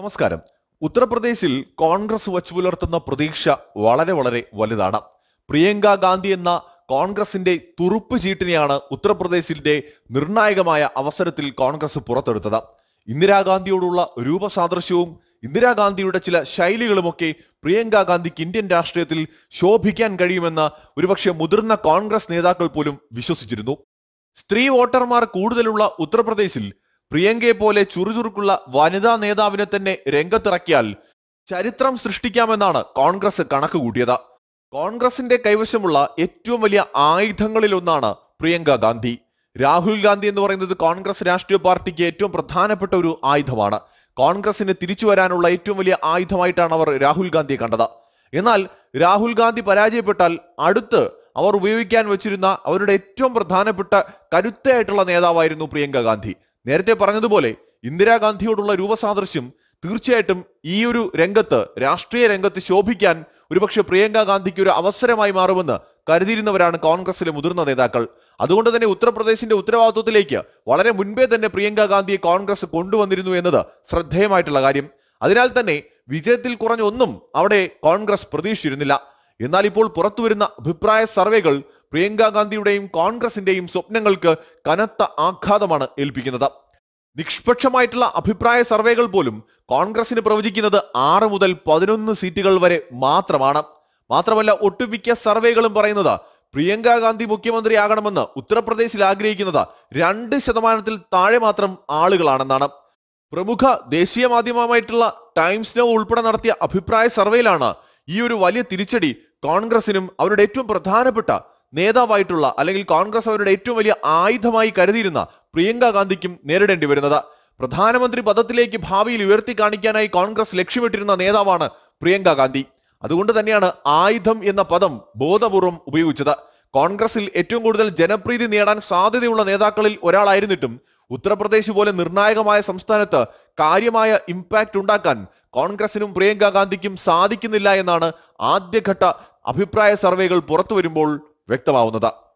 നമസ്കാരം ഉത്തർപ്രദേശിൽ കോൺഗ്രസ് വച്ചു പുലർത്തുന്ന പ്രതീക്ഷ വളരെ വളരെ വലുതാണ് പ്രിയങ്ക ഗാന്ധി എന്ന കോൺഗ്രസിന്റെ തുറുപ്പ് ചീട്ടിനെയാണ് ഉത്തർപ്രദേശിന്റെ നിർണായകമായ അവസരത്തിൽ കോൺഗ്രസ് പുറത്തെടുത്തത് ഇന്ദിരാഗാന്ധിയോടുള്ള രൂപസാദൃശ്യവും ഇന്ദിരാഗാന്ധിയുടെ ചില ശൈലികളുമൊക്കെ പ്രിയങ്ക ഗാന്ധിക്ക് ഇന്ത്യൻ രാഷ്ട്രീയത്തിൽ ശോഭിക്കാൻ കഴിയുമെന്ന് ഒരുപക്ഷെ മുതിർന്ന കോൺഗ്രസ് നേതാക്കൾ പോലും വിശ്വസിച്ചിരുന്നു സ്ത്രീ വോട്ടർമാർ കൂടുതലുള്ള ഉത്തർപ്രദേശിൽ പ്രിയങ്കയെ പോലെ ചുറുചുറുക്കുള്ള വനിതാ നേതാവിനെ തന്നെ രംഗത്തിറക്കിയാൽ ചരിത്രം സൃഷ്ടിക്കാമെന്നാണ് കോൺഗ്രസ് കണക്ക് കൂട്ടിയത് കോൺഗ്രസിന്റെ കൈവശമുള്ള ഏറ്റവും വലിയ ആയുധങ്ങളിലൊന്നാണ് പ്രിയങ്ക ഗാന്ധി രാഹുൽ ഗാന്ധി എന്ന് പറയുന്നത് കോൺഗ്രസ് രാഷ്ട്രീയ പാർട്ടിക്ക് ഏറ്റവും പ്രധാനപ്പെട്ട ഒരു ആയുധമാണ് കോൺഗ്രസിന് തിരിച്ചു വരാനുള്ള ഏറ്റവും വലിയ ആയുധമായിട്ടാണ് അവർ രാഹുൽ ഗാന്ധിയെ കണ്ടത് എന്നാൽ രാഹുൽ ഗാന്ധി പരാജയപ്പെട്ടാൽ അടുത്ത് അവർ ഉപയോഗിക്കാൻ വെച്ചിരുന്ന അവരുടെ ഏറ്റവും പ്രധാനപ്പെട്ട കരുത്തയായിട്ടുള്ള നേതാവായിരുന്നു പ്രിയങ്ക ഗാന്ധി നേരത്തെ പറഞ്ഞതുപോലെ ഇന്ദിരാഗാന്ധിയോടുള്ള രൂപസാദൃശ്യം തീർച്ചയായിട്ടും ഈ ഒരു രംഗത്ത് രാഷ്ട്രീയ രംഗത്ത് ശോഭിക്കാൻ ഒരുപക്ഷെ പ്രിയങ്ക ഗാന്ധിക്ക് ഒരു അവസരമായി മാറുമെന്ന് കരുതിയിരുന്നവരാണ് കോൺഗ്രസിലെ മുതിർന്ന നേതാക്കൾ അതുകൊണ്ട് തന്നെ ഉത്തർപ്രദേശിന്റെ ഉത്തരവാദിത്വത്തിലേക്ക് വളരെ മുൻപേ തന്നെ പ്രിയങ്ക ഗാന്ധിയെ കോൺഗ്രസ് കൊണ്ടുവന്നിരുന്നു എന്നത് ശ്രദ്ധേയമായിട്ടുള്ള കാര്യം അതിനാൽ തന്നെ വിജയത്തിൽ കുറഞ്ഞൊന്നും അവിടെ കോൺഗ്രസ് പ്രതീക്ഷിച്ചിരുന്നില്ല എന്നാൽ ഇപ്പോൾ പുറത്തുവരുന്ന അഭിപ്രായ സർവേകൾ പ്രിയങ്ക ഗാന്ധിയുടെയും കോൺഗ്രസിന്റെയും സ്വപ്നങ്ങൾക്ക് കനത്ത ആഘാതമാണ് ഏൽപ്പിക്കുന്നത് നിഷ്പക്ഷമായിട്ടുള്ള അഭിപ്രായ സർവേകൾ പോലും കോൺഗ്രസിന് പ്രവചിക്കുന്നത് ആറ് മുതൽ പതിനൊന്ന് സീറ്റുകൾ വരെ മാത്രമാണ് മാത്രമല്ല ഒട്ടുമിക്ക സർവേകളും പറയുന്നത് പ്രിയങ്ക ഗാന്ധി മുഖ്യമന്ത്രിയാകണമെന്ന് ഉത്തർപ്രദേശിൽ ആഗ്രഹിക്കുന്നത് രണ്ട് ശതമാനത്തിൽ താഴെ മാത്രം ആളുകളാണെന്നാണ് പ്രമുഖ ദേശീയ മാധ്യമമായിട്ടുള്ള ടൈംസ് നോ ഉൾപ്പെടെ നടത്തിയ അഭിപ്രായ സർവേയിലാണ് ഈ ഒരു വലിയ തിരിച്ചടി കോൺഗ്രസിനും അവരുടെ ഏറ്റവും പ്രധാനപ്പെട്ട നേതാവായിട്ടുള്ള അല്ലെങ്കിൽ കോൺഗ്രസ് അവരുടെ ഏറ്റവും വലിയ ആയുധമായി കരുതിയിരുന്ന പ്രിയങ്ക ഗാന്ധിക്കും നേരിടേണ്ടി വരുന്നത് പ്രധാനമന്ത്രി പദത്തിലേക്ക് ഭാവിയിൽ ഉയർത്തി കാണിക്കാനായി കോൺഗ്രസ് ലക്ഷ്യമിട്ടിരുന്ന നേതാവാണ് പ്രിയങ്ക ഗാന്ധി അതുകൊണ്ട് തന്നെയാണ് ആയുധം എന്ന പദം ബോധപൂർവം ഉപയോഗിച്ചത് കോൺഗ്രസിൽ ഏറ്റവും കൂടുതൽ ജനപ്രീതി നേടാൻ സാധ്യതയുള്ള നേതാക്കളിൽ ഒരാളായിരുന്നിട്ടും ഉത്തർപ്രദേശ് പോലെ നിർണായകമായ സംസ്ഥാനത്ത് കാര്യമായ ഇമ്പാക്റ്റ് ഉണ്ടാക്കാൻ കോൺഗ്രസിനും പ്രിയങ്ക ഗാന്ധിക്കും സാധിക്കുന്നില്ല എന്നാണ് ആദ്യഘട്ട അഭിപ്രായ സർവേകൾ പുറത്തു വരുമ്പോൾ వ్యక్తమవునదా